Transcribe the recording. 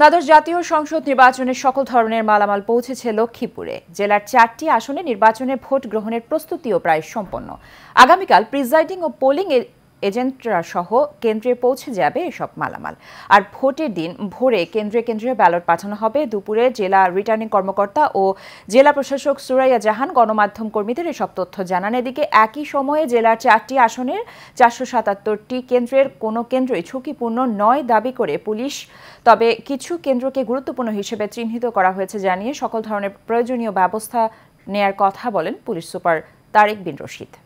দ্বাদশ জাতীয় সংসদ নির্বাচনের সকল ধরনের মালামাল পৌঁছেছে লক্ষ্মীপুরে জেলার চারটি আসনে নির্বাচনে ভোট গ্রহণের প্রস্তুতিও প্রায় সম্পন্ন আগামীকাল প্রিজাইডিং ও পোলিং এর এজেন্টরা সহ কেন্দ্রে পৌঁছে যাবে এসব মালামাল আর ভোটের দিন ভোরে কেন্দ্রে কেন্দ্রে ব্যালট পাঠানো হবে দুপুরে জেলা রিটার্নিং কর্মকর্তা ও জেলা প্রশাসক সুরাইয়া জাহান গণমাধ্যম কর্মীদের এসব তথ্য জানান এদিকে একই সময়ে জেলার চারটি আসনের চারশো সাতাত্তরটি কেন্দ্রের কোনো কেন্দ্রই ঝুঁকিপূর্ণ নয় দাবি করে পুলিশ তবে কিছু কেন্দ্রকে গুরুত্বপূর্ণ হিসেবে চিহ্নিত করা হয়েছে জানিয়ে সকল ধরনের প্রয়োজনীয় ব্যবস্থা নেয়ার কথা বলেন পুলিশ সুপার তারেক বিন রশিদ